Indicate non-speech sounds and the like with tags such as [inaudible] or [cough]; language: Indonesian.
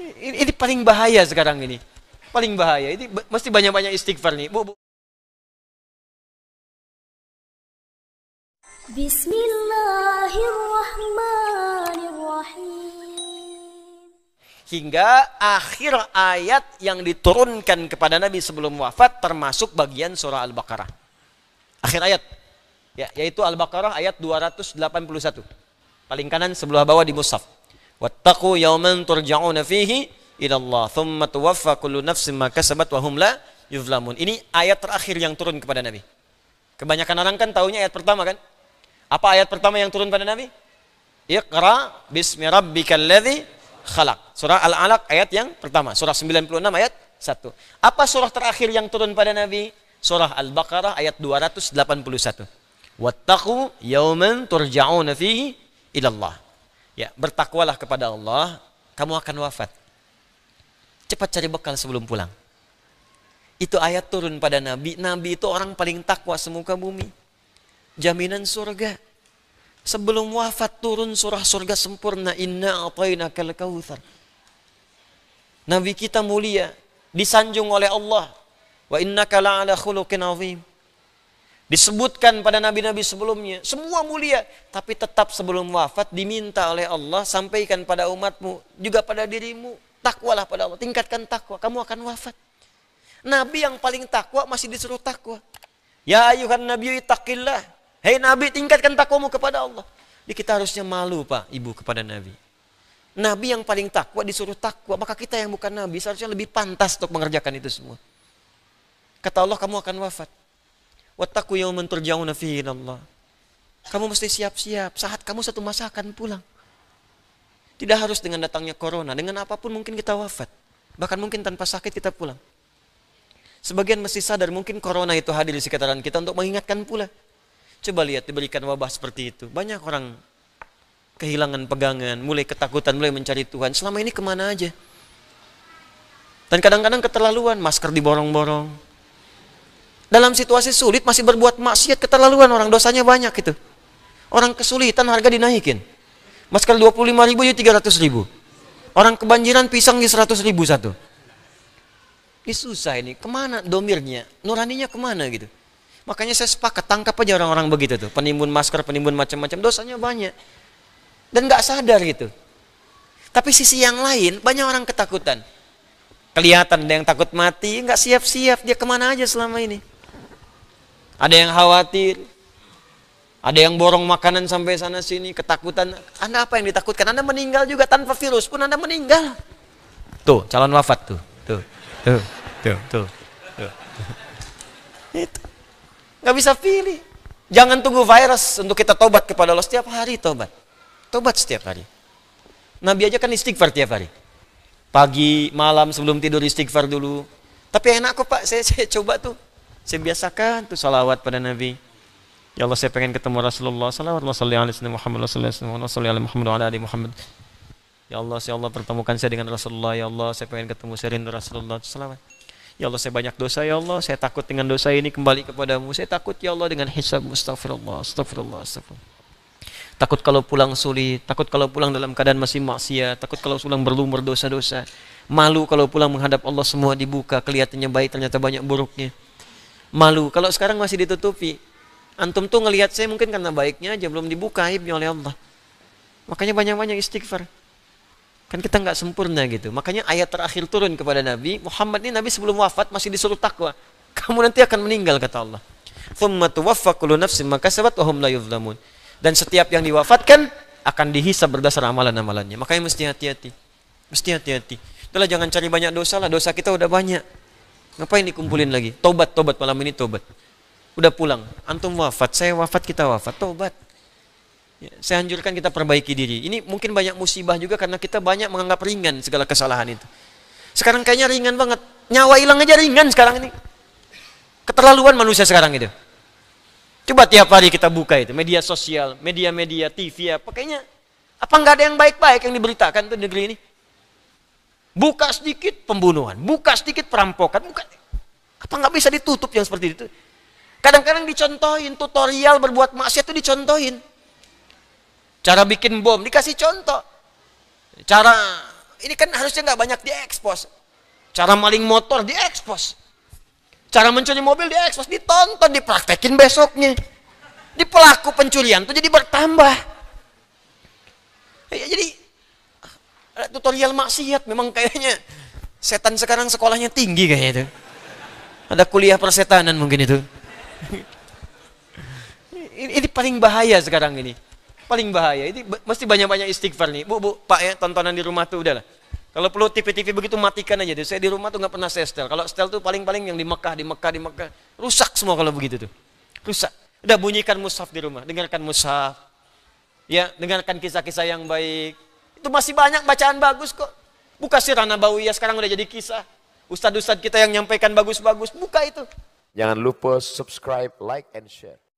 Ini, ini paling bahaya sekarang ini. Paling bahaya. Ini mesti banyak-banyak istighfar nih. Bu, bu. Bismillahirrahmanirrahim. Hingga akhir ayat yang diturunkan kepada Nabi sebelum wafat termasuk bagian surah Al-Baqarah. Akhir ayat. Ya, yaitu Al-Baqarah ayat 281. Paling kanan sebelah bawah di Musaf. Wattaqu yawman turja'una fihi ila Allah thumma tuwaffa kullu nafsin ma kasabat wa hum la yuzlamun. Ini ayat terakhir yang turun kepada Nabi. Kebanyakan orang kan tahunya ayat pertama kan? Apa ayat pertama yang turun pada Nabi? Iqra bismi rabbikal ladzi khalaq. Surah Al-Alaq ayat yang pertama, surah 96 ayat 1. Apa surah terakhir yang turun pada Nabi? Surah Al-Baqarah ayat 281. Wattaqu yawman turja'una fihi ila Allah. Ya, bertakwalah kepada Allah, kamu akan wafat. Cepat cari bekal sebelum pulang. Itu ayat turun pada Nabi. Nabi itu orang paling takwa semuka bumi. Jaminan surga. Sebelum wafat turun surah surga sempurna. Inna atainakal Nabi kita mulia. Disanjung oleh Allah. Wa innaka la'ala khuluqin azim disebutkan pada nabi-nabi sebelumnya. Semua mulia, tapi tetap sebelum wafat diminta oleh Allah sampaikan pada umatmu, juga pada dirimu. Takwalah pada Allah, tingkatkan takwa, kamu akan wafat. Nabi yang paling takwa masih disuruh takwa. Ya ayuhan nabi ittaqillah. Hei nabi tingkatkan takwamu kepada Allah. Jadi kita harusnya malu Pak, Ibu kepada nabi. Nabi yang paling takwa disuruh takwa, maka kita yang bukan nabi seharusnya lebih pantas untuk mengerjakan itu semua. Kata Allah kamu akan wafat. Wattaqu mentur jauh fihi Allah. Kamu mesti siap-siap saat kamu satu masa akan pulang. Tidak harus dengan datangnya corona, dengan apapun mungkin kita wafat. Bahkan mungkin tanpa sakit kita pulang. Sebagian mesti sadar mungkin corona itu hadir di sekitaran kita untuk mengingatkan pula. Coba lihat diberikan wabah seperti itu. Banyak orang kehilangan pegangan, mulai ketakutan, mulai mencari Tuhan. Selama ini kemana aja? Dan kadang-kadang keterlaluan, masker diborong-borong, dalam situasi sulit masih berbuat maksiat keterlaluan orang dosanya banyak gitu. Orang kesulitan harga dinaikin. Masker 25 ribu jadi 300 ribu. Orang kebanjiran pisang di 100 ribu satu. Ini susah ini. Kemana domirnya? Nuraninya kemana gitu. Makanya saya sepakat tangkap aja orang-orang begitu tuh. Penimbun masker, penimbun macam-macam. Dosanya banyak. Dan nggak sadar gitu. Tapi sisi yang lain banyak orang ketakutan kelihatan ada yang takut mati nggak siap-siap dia kemana aja selama ini ada yang khawatir. Ada yang borong makanan sampai sana sini, ketakutan. Anda apa yang ditakutkan? Anda meninggal juga tanpa virus pun Anda meninggal. Tuh, calon wafat tuh. Tuh. Tuh. Tuh. Tuh. tuh. Itu. Gak bisa pilih. Jangan tunggu virus untuk kita tobat kepada Allah setiap hari tobat. Tobat setiap hari. Nabi aja kan istighfar tiap hari. Pagi, malam sebelum tidur istighfar dulu. Tapi enak kok Pak, saya, saya coba tuh saya biasakan tuh salawat pada Nabi. Ya Allah saya pengen ketemu Rasulullah. Salawat Rasulullah Muhammad Rasulullah Ya Allah, saya Allah pertemukan saya dengan Rasulullah. Ya Allah, saya pengen ketemu saya Rasulullah. Salawat. Ya Allah saya banyak dosa ya Allah Saya takut dengan dosa ini kembali kepadamu Saya takut ya Allah dengan hisab mustafirullah. Astagfirullah Astagfirullah Takut kalau pulang sulit Takut kalau pulang dalam keadaan masih maksiat Takut kalau pulang berlumur dosa-dosa Malu kalau pulang menghadap Allah semua dibuka Kelihatannya baik ternyata banyak buruknya malu. Kalau sekarang masih ditutupi, antum tuh ngelihat saya mungkin karena baiknya aja belum dibuka aibnya oleh Allah. Makanya banyak-banyak istighfar. Kan kita nggak sempurna gitu. Makanya ayat terakhir turun kepada Nabi, Muhammad ini Nabi sebelum wafat masih disuruh takwa. [laughs] Kamu nanti akan meninggal kata Allah. Dan setiap yang diwafatkan akan dihisab berdasar amalan-amalannya. Makanya mesti hati-hati. Mesti hati-hati. Itulah jangan cari banyak dosa lah. Dosa kita udah banyak. Ngapain dikumpulin lagi? Tobat, tobat malam ini tobat. Udah pulang. Antum wafat, saya wafat, kita wafat. Tobat. Ya, saya anjurkan kita perbaiki diri. Ini mungkin banyak musibah juga karena kita banyak menganggap ringan segala kesalahan itu. Sekarang kayaknya ringan banget. Nyawa hilang aja ringan sekarang ini. Keterlaluan manusia sekarang itu. Coba tiap hari kita buka itu, media sosial, media-media, TV, apa kayaknya apa nggak ada yang baik-baik yang diberitakan tuh negeri ini? Buka sedikit pembunuhan, buka sedikit perampokan, buka. Apa nggak bisa ditutup yang seperti itu? Kadang-kadang dicontohin, tutorial berbuat maksiat itu dicontohin. Cara bikin bom dikasih contoh. Cara ini kan harusnya nggak banyak diekspos. Cara maling motor diekspos. Cara mencuri mobil diekspos, ditonton, dipraktekin besoknya. Di pelaku pencurian tuh jadi bertambah. tutorial maksiat memang kayaknya setan sekarang sekolahnya tinggi kayaknya itu ada kuliah persetanan mungkin itu [laughs] ini, ini paling bahaya sekarang ini paling bahaya ini mesti banyak-banyak istighfar nih bu bu pak ya tontonan di rumah tuh udahlah kalau perlu TV-TV begitu matikan aja tuh. Saya di rumah tuh nggak pernah saya setel. Kalau setel tuh paling-paling yang di Mekah, di Mekah, di Mekah. Rusak semua kalau begitu tuh. Rusak. Udah bunyikan mushaf di rumah, dengarkan mushaf. Ya, dengarkan kisah-kisah yang baik. Itu masih banyak bacaan bagus kok. Buka sih rana Bawiyah sekarang udah jadi kisah. Ustadz-ustadz kita yang nyampaikan bagus-bagus, buka itu. Jangan lupa subscribe, like, and share.